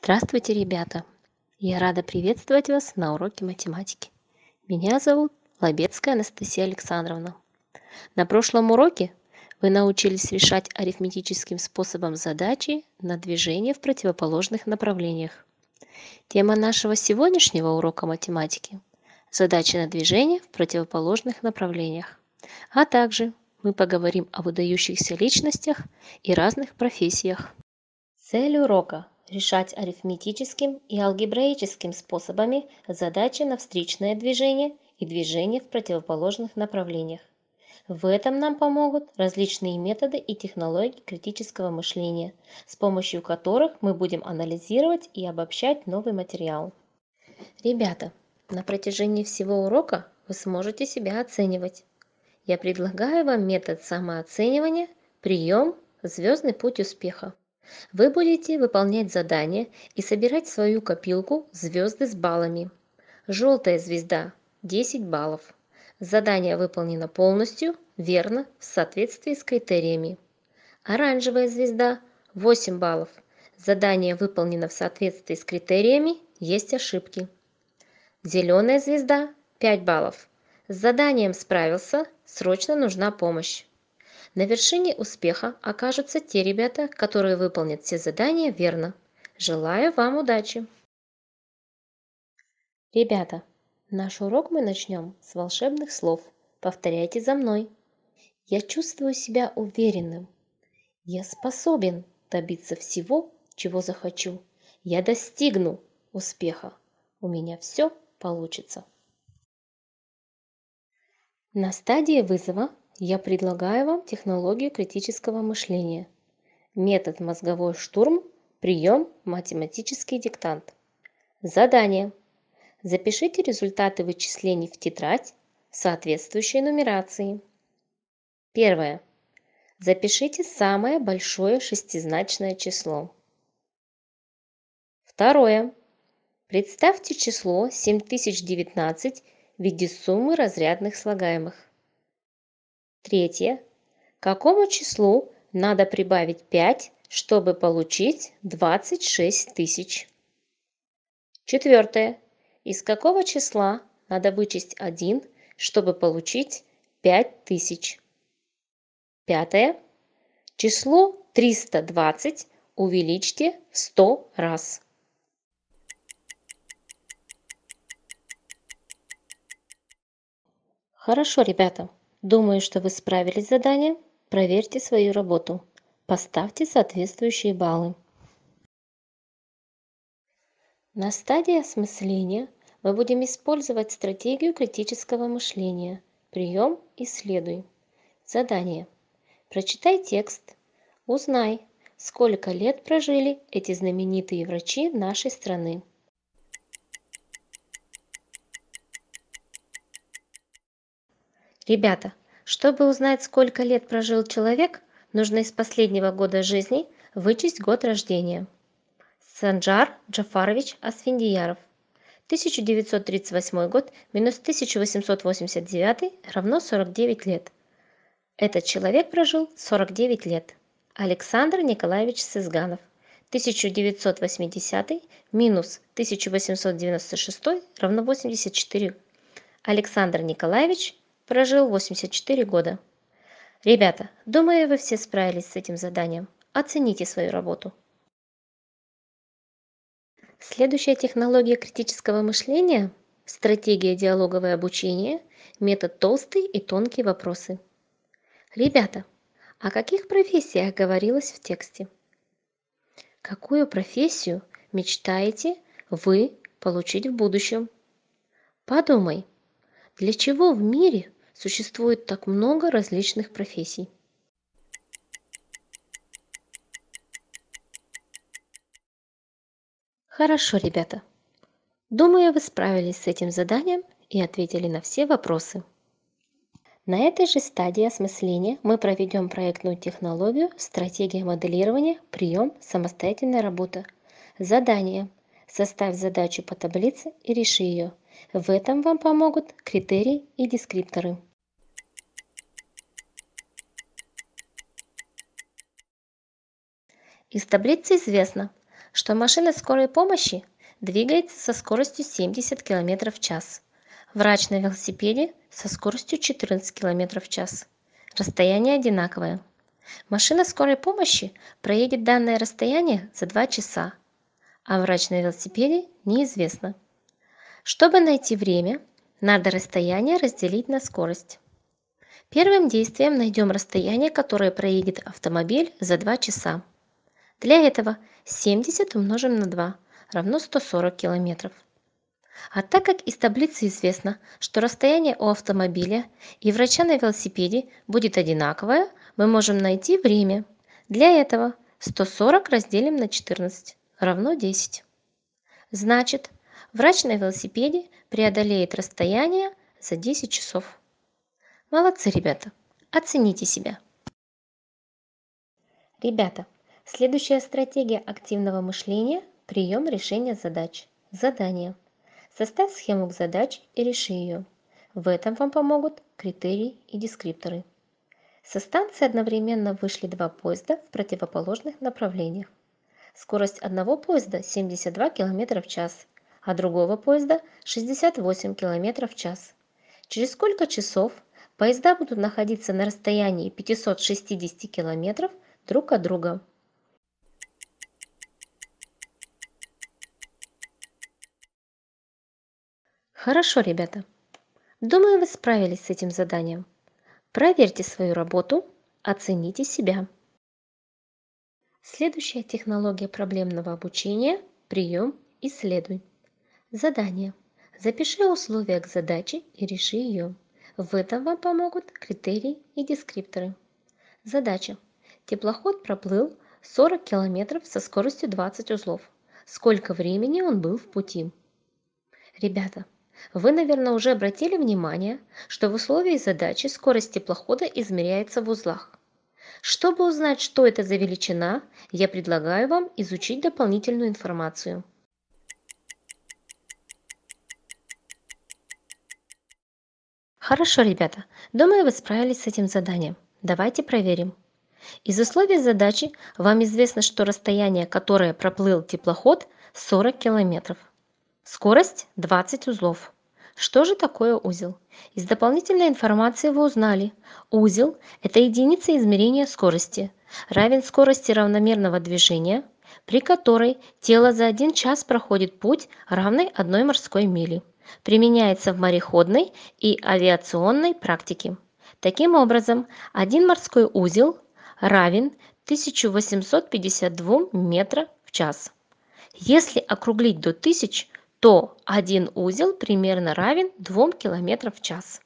Здравствуйте, ребята! Я рада приветствовать вас на уроке математики. Меня зовут Лобецкая Анастасия Александровна. На прошлом уроке вы научились решать арифметическим способом задачи на движение в противоположных направлениях. Тема нашего сегодняшнего урока математики – задачи на движение в противоположных направлениях. А также мы поговорим о выдающихся личностях и разных профессиях. Цель урока решать арифметическим и алгебраическим способами задачи на встречное движение и движение в противоположных направлениях. В этом нам помогут различные методы и технологии критического мышления, с помощью которых мы будем анализировать и обобщать новый материал. Ребята, на протяжении всего урока вы сможете себя оценивать. Я предлагаю вам метод самооценивания, прием «Звездный путь успеха». Вы будете выполнять задания и собирать свою копилку звезды с баллами. Желтая звезда – 10 баллов. Задание выполнено полностью, верно, в соответствии с критериями. Оранжевая звезда – 8 баллов. Задание выполнено в соответствии с критериями, есть ошибки. Зеленая звезда – 5 баллов. С заданием справился, срочно нужна помощь. На вершине успеха окажутся те ребята, которые выполнят все задания верно. Желаю вам удачи! Ребята, наш урок мы начнем с волшебных слов. Повторяйте за мной. Я чувствую себя уверенным. Я способен добиться всего, чего захочу. Я достигну успеха. У меня все получится. На стадии вызова я предлагаю вам технологию критического мышления. Метод мозговой штурм, прием математический диктант. Задание. Запишите результаты вычислений в тетрадь в соответствующей нумерации. Первое. Запишите самое большое шестизначное число. Второе. Представьте число 7019 в виде суммы разрядных слагаемых. Третье. какому числу надо прибавить 5, чтобы получить 26 тысяч? Четвертое. Из какого числа надо вычесть 1, чтобы получить 5 тысяч? Пятое. Число 320 увеличьте в 100 раз. Хорошо, ребята. Думаю, что вы справились с заданием. Проверьте свою работу. Поставьте соответствующие баллы. На стадии осмысления мы будем использовать стратегию критического мышления. Прием «Исследуй». Задание. Прочитай текст. Узнай, сколько лет прожили эти знаменитые врачи нашей страны. Ребята, чтобы узнать, сколько лет прожил человек, нужно из последнего года жизни вычесть год рождения. Санджар Джафарович Асфиндияров. 1938 год минус 1889 равно 49 лет. Этот человек прожил 49 лет. Александр Николаевич Сызганов. 1980 минус 1896 равно 84. Александр Николаевич прожил 84 года. Ребята, думаю, вы все справились с этим заданием. Оцените свою работу. Следующая технология критического мышления – стратегия диалоговое обучение, метод толстый и тонкие вопросы. Ребята, о каких профессиях говорилось в тексте? Какую профессию мечтаете вы получить в будущем? Подумай, для чего в мире существует так много различных профессий Хорошо, ребята. Думаю, вы справились с этим заданием и ответили на все вопросы. На этой же стадии осмысления мы проведем проектную технологию, стратегия моделирования, прием, самостоятельная работа. Задание. Составь задачу по таблице и реши ее. В этом вам помогут критерии и дескрипторы. Из таблицы известно, что машина скорой помощи двигается со скоростью 70 км в час. Врач на велосипеде со скоростью 14 км в час. Расстояние одинаковое. Машина скорой помощи проедет данное расстояние за 2 часа, а врач на велосипеде неизвестно. Чтобы найти время, надо расстояние разделить на скорость. Первым действием найдем расстояние, которое проедет автомобиль за 2 часа. Для этого 70 умножим на 2 равно 140 километров. А так как из таблицы известно, что расстояние у автомобиля и врача на велосипеде будет одинаковое, мы можем найти время. Для этого 140 разделим на 14 равно 10. Значит, врач на велосипеде преодолеет расстояние за 10 часов. Молодцы, ребята! Оцените себя! Ребята, Следующая стратегия активного мышления – прием решения задач. Задание. Составь схему к задач и реши ее. В этом вам помогут критерии и дескрипторы. Со станции одновременно вышли два поезда в противоположных направлениях. Скорость одного поезда 72 км в час, а другого поезда 68 км в час. Через сколько часов поезда будут находиться на расстоянии 560 км друг от друга? Хорошо, ребята. Думаю, вы справились с этим заданием. Проверьте свою работу, оцените себя. Следующая технология проблемного обучения – прием «Исследуй». Задание. Запиши условия к задаче и реши ее. В этом вам помогут критерии и дескрипторы. Задача. Теплоход проплыл 40 км со скоростью 20 узлов. Сколько времени он был в пути? Ребята, вы, наверное, уже обратили внимание, что в условии задачи скорость теплохода измеряется в узлах. Чтобы узнать, что это за величина, я предлагаю вам изучить дополнительную информацию. Хорошо, ребята, думаю, вы справились с этим заданием. Давайте проверим. Из условий задачи вам известно, что расстояние, которое проплыл теплоход, 40 километров скорость 20 узлов. Что же такое узел? Из дополнительной информации вы узнали. Узел – это единица измерения скорости, равен скорости равномерного движения, при которой тело за один час проходит путь, равный одной морской мили. Применяется в мореходной и авиационной практике. Таким образом, один морской узел равен 1852 метра в час. Если округлить до 1000, то один узел примерно равен 2 км в час.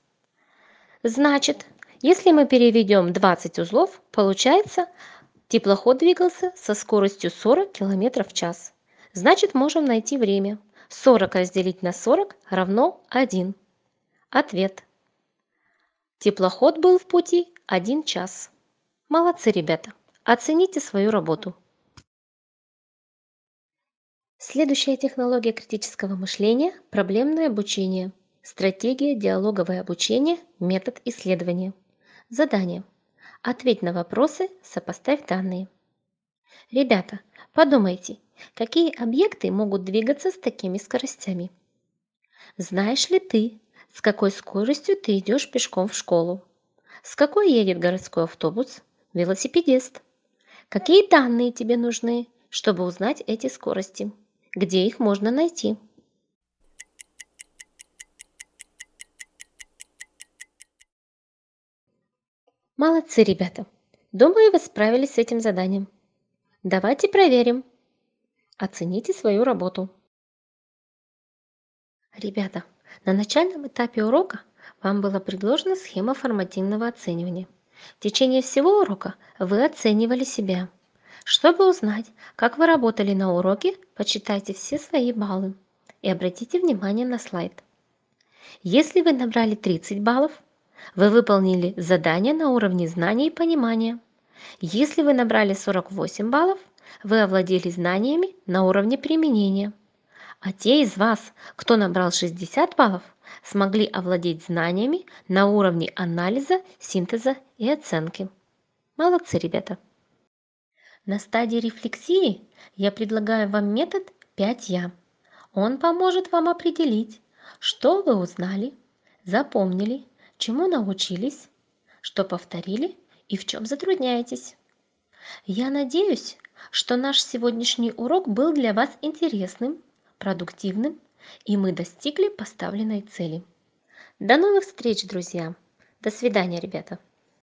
Значит, если мы переведем 20 узлов, получается теплоход двигался со скоростью 40 км в час. Значит, можем найти время. 40 разделить на 40 равно 1. Ответ. Теплоход был в пути 1 час. Молодцы, ребята. Оцените свою работу. Следующая технология критического мышления – проблемное обучение. Стратегия, диалоговое обучение, метод исследования. Задание. Ответь на вопросы, сопоставь данные. Ребята, подумайте, какие объекты могут двигаться с такими скоростями? Знаешь ли ты, с какой скоростью ты идешь пешком в школу? С какой едет городской автобус? Велосипедист. Какие данные тебе нужны, чтобы узнать эти скорости? Где их можно найти? Молодцы, ребята. Думаю, вы справились с этим заданием. Давайте проверим. Оцените свою работу. Ребята, на начальном этапе урока вам была предложена схема формативного оценивания. В течение всего урока вы оценивали себя – чтобы узнать, как вы работали на уроке, почитайте все свои баллы и обратите внимание на слайд. Если вы набрали 30 баллов, вы выполнили задание на уровне знания и понимания. Если вы набрали 48 баллов, вы овладели знаниями на уровне применения. А те из вас, кто набрал 60 баллов, смогли овладеть знаниями на уровне анализа, синтеза и оценки. Молодцы, ребята! На стадии рефлексии я предлагаю вам метод 5Я. Он поможет вам определить, что вы узнали, запомнили, чему научились, что повторили и в чем затрудняетесь. Я надеюсь, что наш сегодняшний урок был для вас интересным, продуктивным, и мы достигли поставленной цели. До новых встреч, друзья! До свидания, ребята!